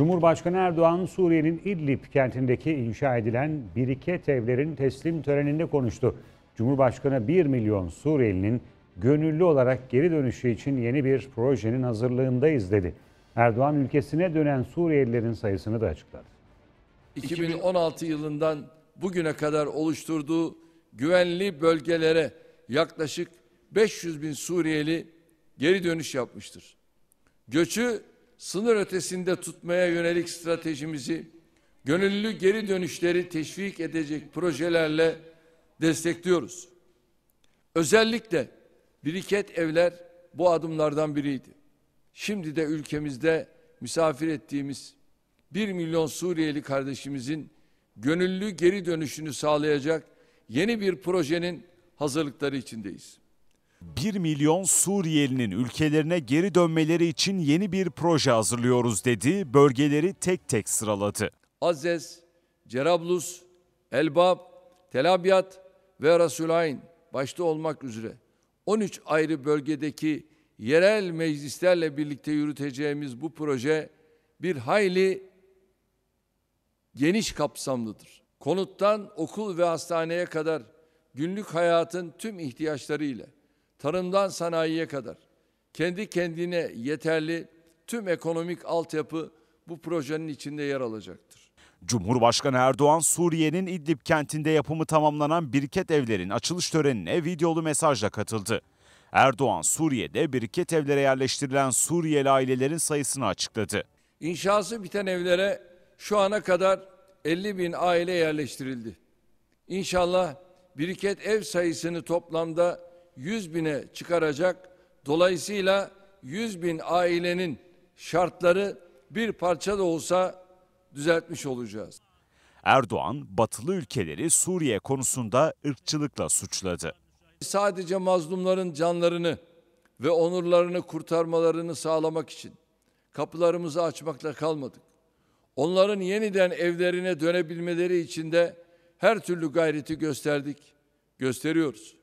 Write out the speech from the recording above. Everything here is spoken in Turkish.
Cumhurbaşkanı Erdoğan Suriye'nin İdlib kentindeki inşa edilen biriket evlerin teslim töreninde konuştu. Cumhurbaşkanı 1 milyon Suriyelinin gönüllü olarak geri dönüşü için yeni bir projenin hazırlığındayız dedi. Erdoğan ülkesine dönen Suriyelilerin sayısını da açıkladı. 2016 yılından bugüne kadar oluşturduğu güvenli bölgelere yaklaşık 500 bin Suriyeli geri dönüş yapmıştır. Göçü sınır ötesinde tutmaya yönelik stratejimizi gönüllü geri dönüşleri teşvik edecek projelerle destekliyoruz. Özellikle biriket evler bu adımlardan biriydi. Şimdi de ülkemizde misafir ettiğimiz 1 milyon Suriyeli kardeşimizin gönüllü geri dönüşünü sağlayacak yeni bir projenin hazırlıkları içindeyiz. 1 milyon Suriyelinin ülkelerine geri dönmeleri için yeni bir proje hazırlıyoruz dedi, bölgeleri tek tek sıraladı. Azzez, Cerablus, Elbab, Tel ve Rasulayn başta olmak üzere 13 ayrı bölgedeki yerel meclislerle birlikte yürüteceğimiz bu proje bir hayli geniş kapsamlıdır. Konuttan okul ve hastaneye kadar günlük hayatın tüm ihtiyaçlarıyla tarımdan sanayiye kadar kendi kendine yeterli tüm ekonomik altyapı bu projenin içinde yer alacaktır. Cumhurbaşkanı Erdoğan Suriye'nin İdlib kentinde yapımı tamamlanan biriket evlerin açılış törenine videolu mesajla katıldı. Erdoğan Suriye'de biriket evlere yerleştirilen Suriyeli ailelerin sayısını açıkladı. İnşası biten evlere şu ana kadar 50 bin aile yerleştirildi. İnşallah biriket ev sayısını toplamda 100 bine çıkaracak. Dolayısıyla 100 bin ailenin şartları bir parça da olsa düzeltmiş olacağız. Erdoğan, batılı ülkeleri Suriye konusunda ırkçılıkla suçladı. Sadece mazlumların canlarını ve onurlarını kurtarmalarını sağlamak için kapılarımızı açmakla kalmadık. Onların yeniden evlerine dönebilmeleri için de her türlü gayreti gösterdik, gösteriyoruz.